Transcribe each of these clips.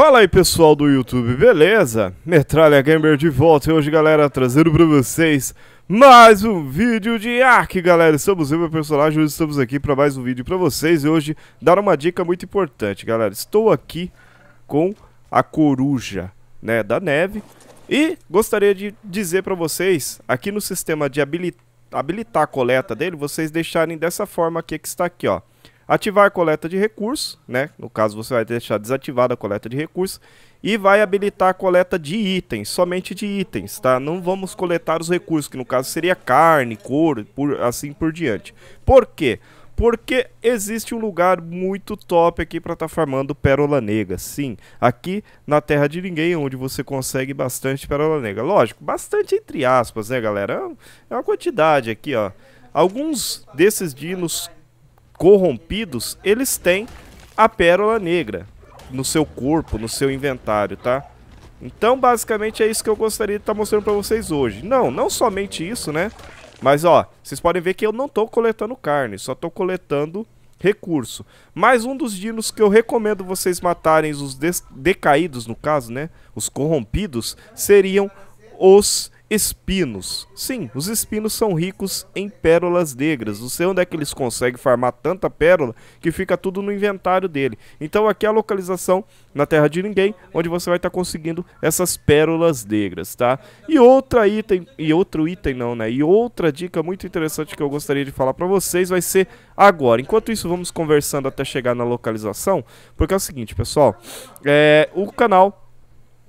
Fala aí pessoal do YouTube, beleza? Metralha Gamer de volta e hoje galera trazendo pra vocês mais um vídeo de Ark galera Estamos eu meu personagem, hoje estamos aqui para mais um vídeo pra vocês E hoje dar uma dica muito importante galera Estou aqui com a coruja né, da neve E gostaria de dizer pra vocês, aqui no sistema de habilitar, habilitar a coleta dele Vocês deixarem dessa forma aqui que está aqui ó Ativar a coleta de recursos, né? No caso, você vai deixar desativada a coleta de recursos e vai habilitar a coleta de itens, somente de itens, tá? Não vamos coletar os recursos, que no caso seria carne, couro, por, assim por diante. Por quê? Porque existe um lugar muito top aqui para estar tá farmando Pérola Negra. Sim, aqui na Terra de Ninguém, onde você consegue bastante Pérola Negra. Lógico, bastante entre aspas, né, galera? É uma quantidade aqui, ó. Alguns desses dinos corrompidos, eles têm a pérola negra no seu corpo, no seu inventário, tá? Então, basicamente, é isso que eu gostaria de estar tá mostrando pra vocês hoje. Não, não somente isso, né? Mas, ó, vocês podem ver que eu não tô coletando carne, só tô coletando recurso. Mas um dos dinos que eu recomendo vocês matarem os decaídos, no caso, né? Os corrompidos, seriam os espinos. Sim, os espinos são ricos em pérolas negras. Não sei onde é que eles conseguem farmar tanta pérola que fica tudo no inventário dele. Então aqui é a localização na Terra de Ninguém, onde você vai estar tá conseguindo essas pérolas negras, tá? E outra item, e outro item não, né? E outra dica muito interessante que eu gostaria de falar para vocês vai ser agora. Enquanto isso, vamos conversando até chegar na localização, porque é o seguinte, pessoal, é, o canal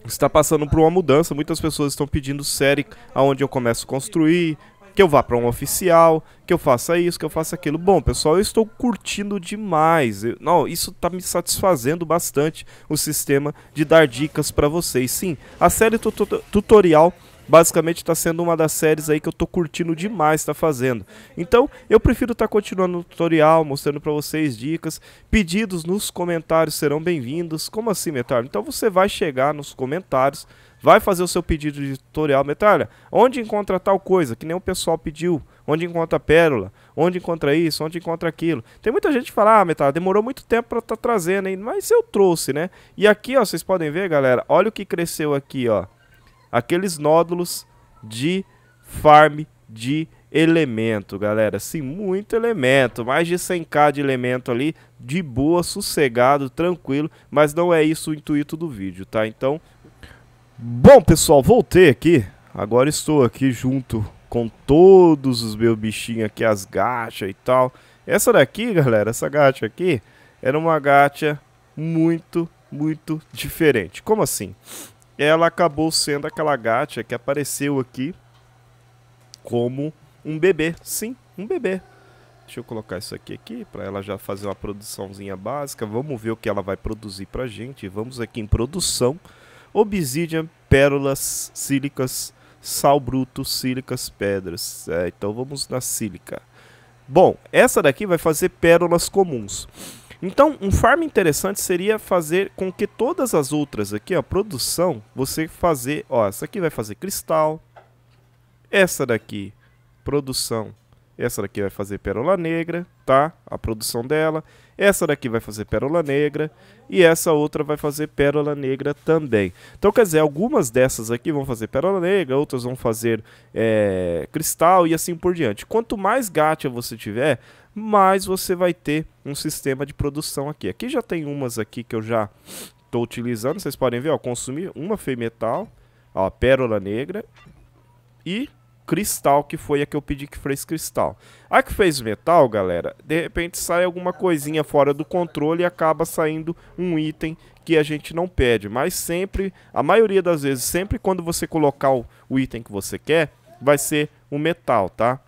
está passando por uma mudança. Muitas pessoas estão pedindo série aonde eu começo a construir, que eu vá para um oficial, que eu faça isso, que eu faça aquilo. Bom, pessoal, eu estou curtindo demais. Eu, não, isso está me satisfazendo bastante o sistema de dar dicas para vocês. Sim, a série tutorial basicamente está sendo uma das séries aí que eu tô curtindo demais tá fazendo. Então, eu prefiro estar tá continuando o tutorial, mostrando para vocês dicas, pedidos nos comentários serão bem-vindos. Como assim, Metalha? Então você vai chegar nos comentários, vai fazer o seu pedido de tutorial, Metalha, onde encontra tal coisa, que nem o pessoal pediu, onde encontra pérola, onde encontra isso, onde encontra aquilo. Tem muita gente que fala, ah, Metalha, demorou muito tempo para estar tá trazendo, hein? mas eu trouxe, né? E aqui, ó, vocês podem ver, galera, olha o que cresceu aqui, ó aqueles nódulos de farm de elemento, galera. Sim, muito elemento, mais de 100k de elemento ali, de boa, sossegado, tranquilo, mas não é isso o intuito do vídeo, tá? Então, bom pessoal, voltei aqui, agora estou aqui junto com todos os meus bichinhos aqui, as gachas e tal. Essa daqui, galera, essa gacha aqui, era uma gacha muito, muito diferente. Como assim? ela acabou sendo aquela gacha que apareceu aqui como um bebê. Sim, um bebê. Deixa eu colocar isso aqui aqui para ela já fazer uma produçãozinha básica. Vamos ver o que ela vai produzir pra gente. Vamos aqui em produção. Obsidian, pérolas, sílicas, sal bruto, sílicas, pedras. É, então vamos na sílica. Bom, essa daqui vai fazer pérolas comuns. Então, um farm interessante seria fazer com que todas as outras aqui, ó, produção, você fazer, ó, essa aqui vai fazer cristal, essa daqui, produção, essa daqui vai fazer pérola negra, tá? A produção dela. Essa daqui vai fazer pérola negra. E essa outra vai fazer pérola negra também. Então, quer dizer, algumas dessas aqui vão fazer pérola negra, outras vão fazer é, cristal e assim por diante. Quanto mais gacha você tiver, mas você vai ter um sistema de produção aqui. Aqui já tem umas aqui que eu já estou utilizando, vocês podem ver, ó, consumir uma feimetal, ó, pérola negra e cristal, que foi a que eu pedi que fez cristal. A que fez metal, galera, de repente sai alguma coisinha fora do controle e acaba saindo um item que a gente não pede. Mas sempre, a maioria das vezes, sempre quando você colocar o, o item que você quer, vai ser o metal, tá?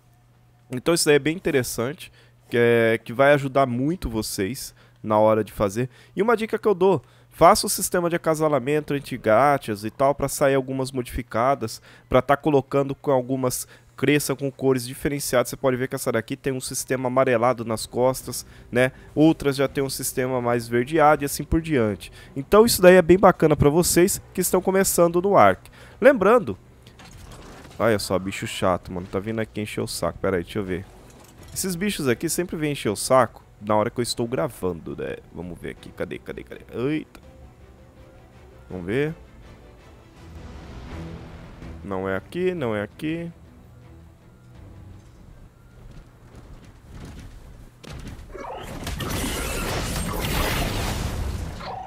Então isso daí é bem interessante que, é, que vai ajudar muito vocês na hora de fazer. E uma dica que eu dou: faça o sistema de acasalamento anti gatias e tal para sair algumas modificadas, para estar tá colocando com algumas cresça com cores diferenciadas. Você pode ver que essa daqui tem um sistema amarelado nas costas, né? Outras já tem um sistema mais verdeado e assim por diante. Então isso daí é bem bacana para vocês que estão começando no Ark. Lembrando, olha só, bicho chato, mano, tá vindo aqui encher o saco. Pera aí, deixa eu ver. Esses bichos aqui sempre vêm encher o saco na hora que eu estou gravando, né? Vamos ver aqui. Cadê, cadê, cadê? Eita. Vamos ver. Não é aqui, não é aqui.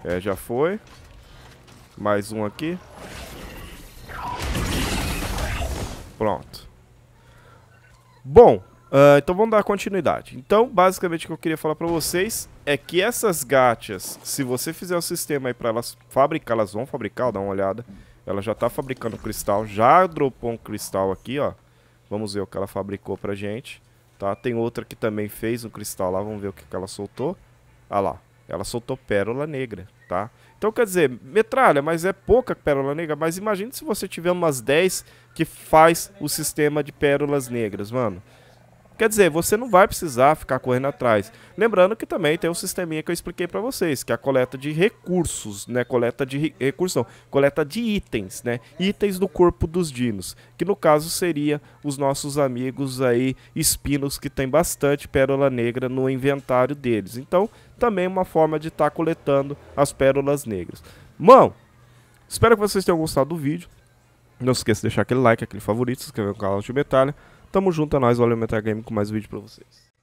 É, já foi. Mais um aqui. Pronto. Bom, Uh, então vamos dar continuidade. Então, basicamente o que eu queria falar para vocês é que essas gachas, se você fizer o sistema aí para elas fabricar, elas vão fabricar, dá uma olhada. Ela já tá fabricando cristal, já dropou um cristal aqui, ó. Vamos ver o que ela fabricou pra gente, tá? Tem outra que também fez um cristal lá, vamos ver o que, que ela soltou. Ah lá, ela soltou pérola negra, tá? Então quer dizer, metralha, mas é pouca pérola negra, mas imagine se você tiver umas 10 que faz o sistema de pérolas negras, mano. Quer dizer, você não vai precisar ficar correndo atrás. Lembrando que também tem o um sisteminha que eu expliquei para vocês, que é a coleta de recursos, né? Coleta de re recursos, não, coleta de itens, né? Itens do corpo dos dinos, que no caso seria os nossos amigos aí espinos que tem bastante pérola negra no inventário deles. Então, também uma forma de estar tá coletando as pérolas negras. Mão, espero que vocês tenham gostado do vídeo. Não se esqueça de deixar aquele like, aquele favorito, se inscrever no canal de Metalha. Tamo junto, é nóis. Valeu, Metagame, com mais um vídeo pra vocês.